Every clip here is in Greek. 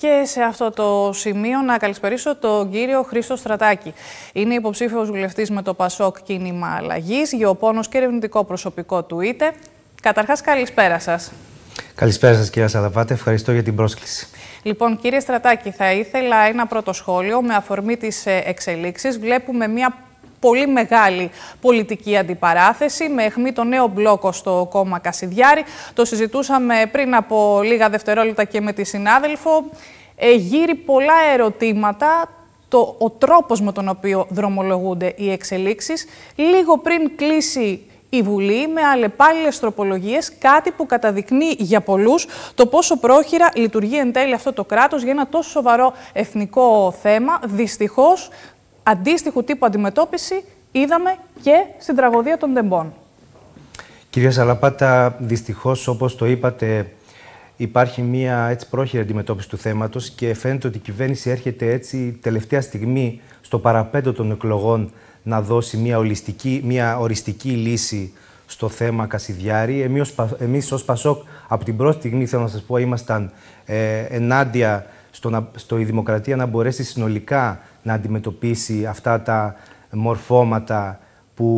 Και σε αυτό το σημείο να καλησπερίσω τον κύριο Χρήστο Στρατάκη. Είναι υποψήφιος βουλευτής με το Πασόκ Κίνημα Αλλαγής, γεωπόνος και ερευνητικό προσωπικό του ΙΤΕ. Καταρχάς, καλησπέρα σας. Καλησπέρα σας, κυρία Σαλαβάτε. Ευχαριστώ για την πρόσκληση. Λοιπόν, κύριε Στρατάκη, θα ήθελα ένα πρώτο σχόλιο με αφορμή τις ε, εξελίξεις. Βλέπουμε μια πολύ μεγάλη πολιτική αντιπαράθεση με αιχμή το νέο μπλόκο στο κόμμα Κασιδιάρη. Το συζητούσαμε πριν από λίγα δευτερόλεπτα και με τη συνάδελφο. Ε, γύρει πολλά ερωτήματα το, ο τρόπος με τον οποίο δρομολογούνται οι εξελίξεις λίγο πριν κλείσει η Βουλή με αλλεπάλληλες τροπολογίες, κάτι που καταδεικνύει για πολλούς το πόσο πρόχειρα λειτουργεί εν τέλει αυτό το κράτος για ένα τόσο σοβαρό εθνικό θέμα. Δυστυχώς αντίστοιχου τύπου αντιμετώπιση είδαμε και στην τραγωδία των Ντεμπών. Κυρία Σαλαπάτα, δυστυχώς όπως το είπατε υπάρχει μια έτσι πρόχειρη αντιμετώπιση του θέματος και φαίνεται ότι η κυβέρνηση έρχεται έτσι τελευταία στιγμή στο παραπέντο των εκλογών να δώσει μια, ολιστική, μια οριστική λύση στο θέμα Κασιδιάρη. Εμείς, εμείς Πασόκ από την πρώτη στιγμή θέλω να πω ήμασταν ε, ενάντια στο, να, η Δημοκρατία να μπορέσει συνολικά να αντιμετωπίσει αυτά τα μορφώματα που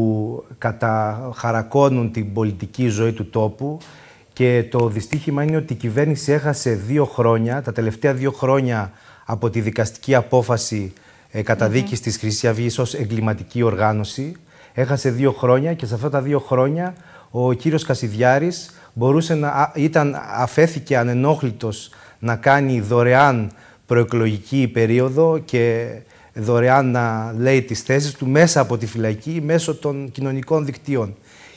καταχαρακώνουν την πολιτική ζωή του τόπου. Και το δυστύχημα είναι ότι η κυβέρνηση έχασε δύο χρόνια, τα τελευταία δύο χρόνια από τη δικαστική απόφαση ε, καταδίκης της Χρυσή Αυγής ως εγκληματική οργάνωση. Έχασε δύο χρόνια και σε αυτά τα δύο χρόνια ο κύριος Κασιδιάρης μπορούσε να, ήταν, αφέθηκε ανενόχλητος να κάνει δωρεάν προεκλογική περίοδο και δωρεάν να λέει τις θέσεις του μέσα από τη φυλακή, μέσω των κοινωνικών δικτύων.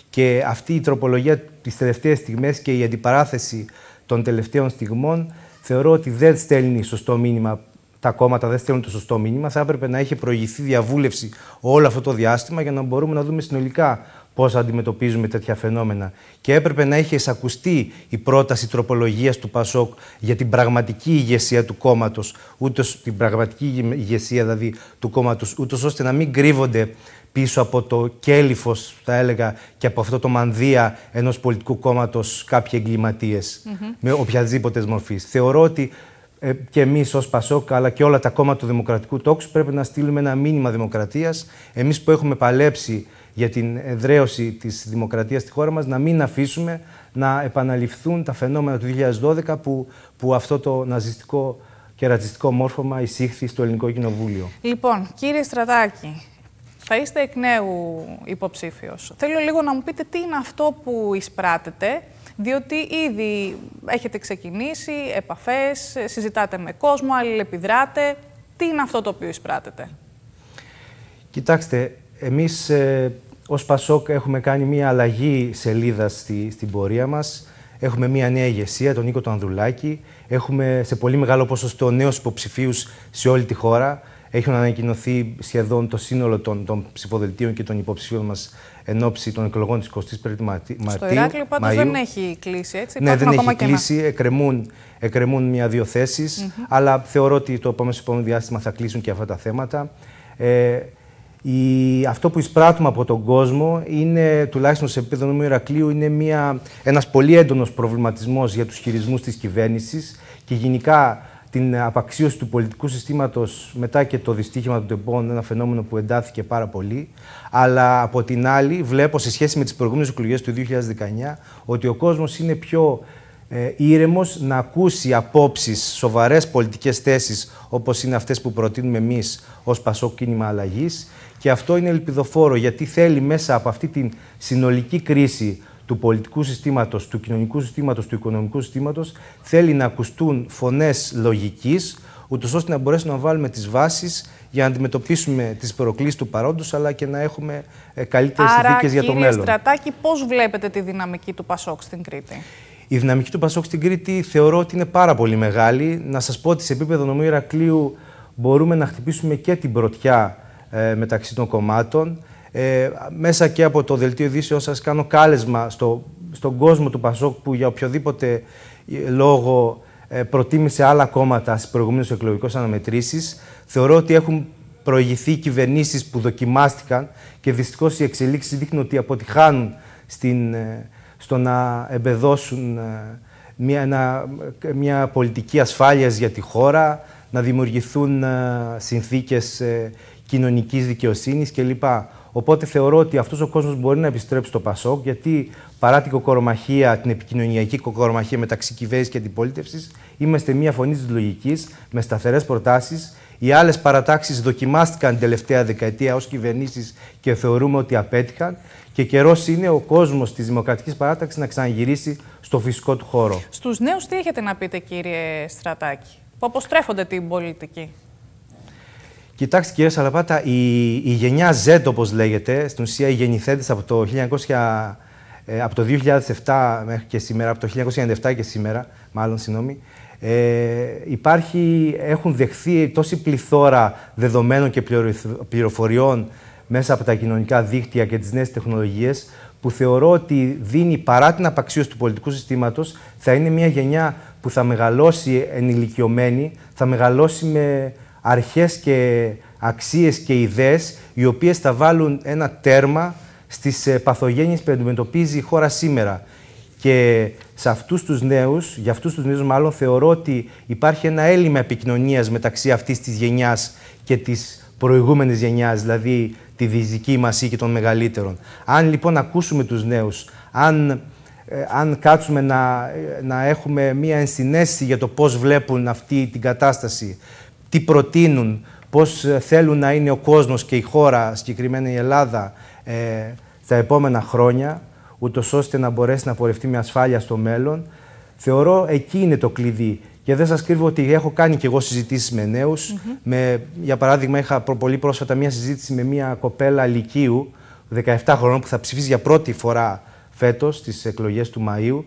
Και αυτή η τροπολογία τις τελευταίες στιγμές και η αντιπαράθεση των τελευταίων στιγμών θεωρώ ότι δεν στέλνει σωστό μήνυμα τα κόμματα δεν στέλνουν το σωστό μήνυμα. Θα έπρεπε να είχε προηγηθεί διαβούλευση όλο αυτό το διάστημα για να μπορούμε να δούμε συνολικά πώς αντιμετωπίζουμε τέτοια φαινόμενα. Και έπρεπε να είχε εισακουστεί η πρόταση τροπολογίας του Πασόκ για την πραγματική ηγεσία του κόμματος, ούτως την πραγματική ηγεσία δηλαδή του κόμματος, ούτως ώστε να μην κρύβονται πίσω από το κέλυφος, θα έλεγα, και από αυτό το μανδύα ενός πολιτικού κόμματος κάποιοι κάποιοι με οποιαδήποτε μορφή. Θεωρώ ότι ε, και εμείς ως Πασόκ, αλλά και όλα τα κόμματα του Δημοκρατικού Τόξου πρέπει να στείλουμε ένα μήνυμα δημοκρατίας. Εμείς που έχουμε παλέψει για την εδραίωση της δημοκρατίας στη χώρα μας, να μην αφήσουμε να επαναληφθούν τα φαινόμενα του 2012 που, που αυτό το ναζιστικό και ρατσιστικό μόρφωμα εισήχθη στο Ελληνικό Κοινοβούλιο. Λοιπόν, κύριε Στρατάκη, θα είστε εκ νέου υποψήφιος. Θέλω λίγο να μου πείτε τι είναι αυτό που εισπράτετε, διότι ήδη έχετε ξεκινήσει επαφές, συζητάτε με κόσμο, αλληλεπιδράτε. Τι είναι αυτό το οποίο εισπράτετε. Κοιτάξτε, εμείς ε, ως ΠΑΣΟΚ έχουμε κάνει μία αλλαγή σελίδα στη, στην πορεία μας. Έχουμε μία νέα ηγεσία, τον Νίκο τον Ανδρουλάκη. Έχουμε σε πολύ μεγάλο ποσοστό νέους υποψηφίους σε όλη τη χώρα. Έχουν ανακοινωθεί σχεδόν το σύνολο των, των ψηφοδελτίων και των υποψηφίων μας εν ώψη των εκλογών της 25η Μαρτίου. Στο Ηράκλειο πάντως δεν έχει κλείσει, έτσι. Ναι, δεν έχει κλείσει. Ένα. εκκρεμούν μια-δύο θέσεις. Mm Αλλά θεωρώ ότι το επόμενο διάστημα θα κλείσουν και αυτά τα θέματα. Ε, η, αυτό που εισπράττουμε από τον κόσμο είναι, τουλάχιστον σε επίπεδο νομίου Ηρακλείου, είναι μια, ένας πολύ έντονος προβληματισμός για τους χειρισμούς της κυβέρνησης και γενικά την απαξίωση του πολιτικού συστήματος μετά και το δυστύχημα του Τεμπών, ένα φαινόμενο που εντάθηκε πάρα πολύ. Αλλά από την άλλη βλέπω σε σχέση με τις προηγούμενες εκλογές του 2019 ότι ο κόσμος είναι πιο ε, ήρεμος να ακούσει απόψεις, σοβαρές πολιτικές θέσεις όπως είναι αυτές που προτείνουμε εμείς ως Πασό Κίνημα αλλαγής. και αυτό είναι ελπιδοφόρο γιατί θέλει μέσα από αυτή την συνολική κρίση του πολιτικού συστήματος, του κοινωνικού συστήματος, του οικονομικού συστήματος θέλει να ακουστούν φωνές λογικής ούτως ώστε να μπορέσουμε να βάλουμε τις βάσεις για να αντιμετωπίσουμε τις προκλήσεις του παρόντος αλλά και να έχουμε ε, καλύτερες συνθήκες για το μέλλον. Άρα κύριε Στρατάκη πώς βλέπετε τη δυναμική του Πασόκ στην Κρήτη. Η δυναμική του Πασόκ στην Κρήτη θεωρώ ότι είναι πάρα πολύ μεγάλη. Να σας πω ότι σε επίπεδο νομού Ηρακλείου μπορούμε να χτυπήσουμε και την πρωτιά ε, μεταξύ των κομμάτων. Ε, μέσα και από το δελτίο ειδήσεω σας κάνω κάλεσμα στο, στον κόσμο του Πασόκ που για οποιοδήποτε ε, λόγο προτίμησε άλλα κόμματα στις προηγούμενες εκλογικές αναμετρήσεις. Θεωρώ ότι έχουν προηγηθεί κυβερνήσεις που δοκιμάστηκαν και δυστυχώς οι εξελίξεις δείχνουν ότι αποτυχάνουν στην, ε, στο να εμπεδώσουν ε, μια, μια πολιτική ασφάλειας για τη χώρα, να δημιουργηθούν ε, συνθήκες ε, κοινωνικής δικαιοσύνης κλπ. Οπότε θεωρώ ότι αυτός ο κόσμος μπορεί να επιστρέψει στο ΠΑΣΟΚ, γιατί παρά την την επικοινωνιακή κοκορομαχία μεταξύ κυβέρνησης και αντιπολίτευσης, Είμαστε μια φωνή της λογικής, με σταθερές προτάσεις. Οι άλλες παρατάξεις δοκιμάστηκαν τελευταία δεκαετία ως κυβερνήσεις και θεωρούμε ότι απέτυχαν. Και καιρός είναι ο κόσμος της Δημοκρατικής Παράταξης να ξαναγυρίσει στο φυσικό του χώρο. Στους νέους, τι έχετε να πείτε, κύριε Στρατάκη, που αποστρέφονται την πολιτική. Κοιτάξτε, κύριε Σαλαπάτα, η, η γενιά Z, όπως λέγεται, στην ουσία οι γεννηθέντες από το 1900 ε, από το 2007 μέχρι και σήμερα, από το 1997 και σήμερα, μάλλον, συγγνώμη, ε, υπάρχει, έχουν δεχθεί τόση πληθώρα δεδομένων και πληροφοριών μέσα από τα κοινωνικά δίκτυα και τις νέες τεχνολογίες που θεωρώ ότι δίνει παρά την απαξίωση του πολιτικού συστήματος θα είναι μια γενιά που θα μεγαλώσει ενηλικιωμένη, θα μεγαλώσει με αρχές και αξίες και ιδέες οι οποίες θα βάλουν ένα τέρμα στις ε, παθογένειες που αντιμετωπίζει η χώρα σήμερα σε αυτούς τους νέους, για αυτούς τους νέους, μάλλον θεωρώ ότι υπάρχει ένα έλλειμμα επικοινωνίας μεταξύ αυτής της γενιάς και της προηγούμενης γενιάς, δηλαδή τη δυτική μας ή και των μεγαλύτερων. Αν λοιπόν ακούσουμε τους νέους, ε, αν κάτσουμε να, να έχουμε μία ενσυναίσθηση για το πώς βλέπουν αυτή την κατάσταση, τι προτείνουν, πώς ε, θέλουν να είναι ο κόσμος και η χώρα, συγκεκριμένα η Ελλάδα, ε, τα επόμενα χρόνια, ούτως ώστε να μπορέσει να πορευτεί με ασφάλεια στο μέλλον. Θεωρώ εκεί είναι το κλειδί. Και δεν σας κρύβω ότι έχω κάνει και εγώ συζητήσεις με νέους. για παράδειγμα, είχα πολύ πρόσφατα μία συζήτηση με μία κοπέλα Λυκείου, 17 χρονών, που θα ψηφίσει για πρώτη φορά φέτος στις εκλογές του Μαΐου.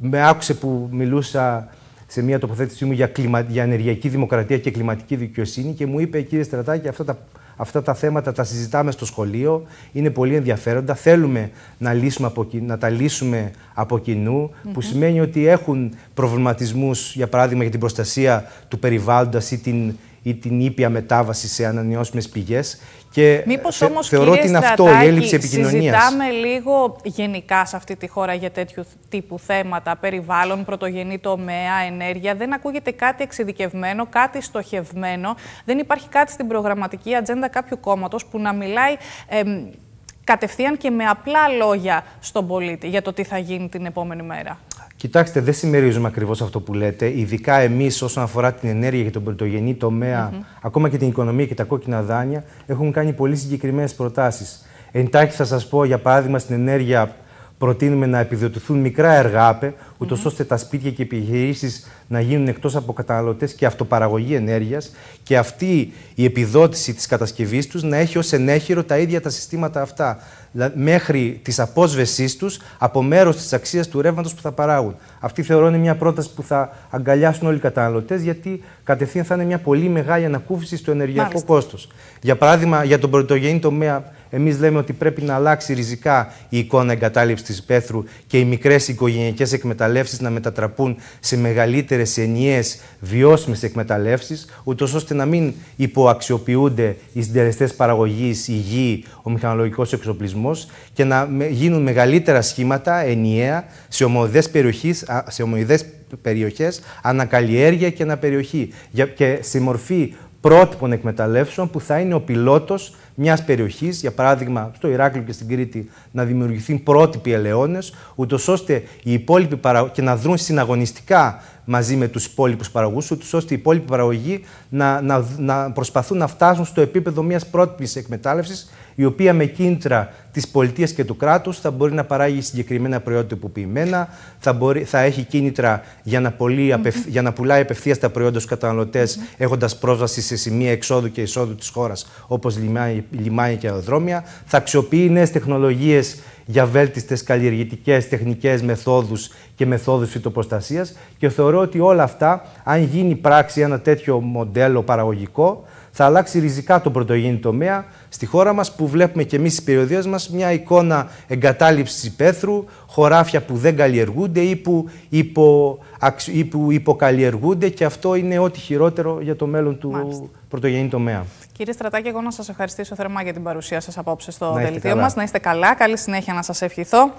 Με άκουσε που μιλούσα σε μία τοποθέτησή μου για, κλιμα... για ενεργειακή δημοκρατία και κλιματική δικαιοσύνη και μου είπε, κύριε Στρατάκη, αυτά τα Αυτά τα θέματα τα συζητάμε στο σχολείο, είναι πολύ ενδιαφέροντα. Θέλουμε να, λύσουμε από, να τα λύσουμε από κοινού, που σημαίνει ότι έχουν προβληματισμούς, για παράδειγμα, για την προστασία του περιβάλλοντας ή την ή την ήπια μετάβαση σε ανανεώσιμες πηγές και Μήπως όμως, θεωρώ ότι είναι αυτό η έλλειψη επικοινωνίας. Συζητάμε λίγο γενικά σε αυτή τη χώρα για τέτοιου τύπου θέματα, περιβάλλον, πρωτογενή τομέα, ενέργεια. Δεν ακούγεται κάτι εξειδικευμένο, κάτι στοχευμένο. Δεν υπάρχει κάτι στην προγραμματική ατζέντα κάποιου κόμματος που να μιλάει κατευθείαν και με απλά λόγια στον πολίτη για το τι θα γίνει την επόμενη μέρα. Κοιτάξτε, δεν συμμερίζουμε ακριβώς αυτό που λέτε, ειδικά εμείς όσον αφορά την ενέργεια και τον πρωτογενή τομέα, ακόμα και την οικονομία και τα κόκκινα δάνεια, έχουμε κάνει πολύ συγκεκριμένες προτάσεις. Εντάξει, θα σας πω για παράδειγμα στην ενέργεια προτείνουμε να επιδοτηθούν μικρά εργά ΑΠΕ, ούτως mm -hmm. ώστε τα σπίτια και οι επιχειρήσεις να γίνουν εκτός από καταναλωτές και αυτοπαραγωγή ενέργειας και αυτή η επιδότηση της κατασκευής τους να έχει ως ενέχειρο τα ίδια τα συστήματα αυτά. Μέχρι της απόσβεσής τους από μέρος της αξίας του ρεύματος που θα παράγουν. Αυτή θεωρώ είναι μια πρόταση που θα αγκαλιάσουν όλοι οι καταναλωτές, γιατί κατευθείαν θα είναι μια πολύ μεγάλη ανακούφιση στο ενεργειακό κόστος. Για παράδειγμα, για τον πρωτογενή τομέα Εμείς λέμε ότι πρέπει να αλλάξει ριζικά η εικόνα εγκατάλειψης της πέθρου και οι μικρές οικογενειακές εκμεταλλεύσεις να μετατραπούν σε μεγαλύτερες ενιαίες βιώσιμες εκμεταλλεύσεις, ούτως ώστε να μην υποαξιοποιούνται οι συντελεστές παραγωγής, η γη, ο μηχανολογικός εξοπλισμός και να γίνουν μεγαλύτερα σχήματα ενιαία σε ομοειδέ περιοχές, ανακαλλιέργεια και αναπεριοχή. Και σε μορφή πρότυπων εκμεταλλεύσεων που θα είναι ο πιλότος μιας περιοχής, για παράδειγμα στο Ηράκλειο και στην Κρήτη, να δημιουργηθούν πρότυποι ελαιώνες, ούτως ώστε οι υπόλοιποι παραγωγοί και να δρουν συναγωνιστικά μαζί με τους υπόλοιπους παραγωγούς, ούτως ώστε οι υπόλοιποι παραγωγοί να, να, να προσπαθούν να φτάσουν στο επίπεδο μιας πρότυπης εκμετάλλευσης, η οποία με κίνητρα της πολιτείας και του κράτους θα μπορεί να παράγει συγκεκριμένα προϊόντα τυποποιημένα, θα, μπορεί, θα έχει κίνητρα για να, mm -hmm. για να πουλάει απευθείας τα προϊόντα στους καταναλωτές, έχοντας πρόσβαση σε σημεία εξόδου και εισόδου της χώρας, όπως λιμάνια λιμάνια και αεροδρόμια, θα αξιοποιεί νέες τεχνολογίες για βέλτιστες καλλιεργητικές τεχνικές μεθόδους και μεθόδους φυτοπροστασίας. Και θεωρώ ότι όλα αυτά, αν γίνει πράξη ένα τέτοιο μοντέλο παραγωγικό, θα αλλάξει ριζικά τον πρωτογενή τομέα στη χώρα μας που βλέπουμε και εμείς στις περιοδίες μας μια εικόνα εγκατάλειψης υπαίθρου, χωράφια που δεν καλλιεργούνται ή που, ή υποκαλλιεργούνται και αυτό είναι ό,τι χειρότερο για το μέλλον του Μάλιστα. πρωτογενή τομέα. Κύριε Στρατάκη, εγώ να σας ευχαριστήσω θερμά για την παρουσία σας απόψε στο δελτίο μας. Να είστε καλά, καλή συνέχεια να σας ευχηθώ.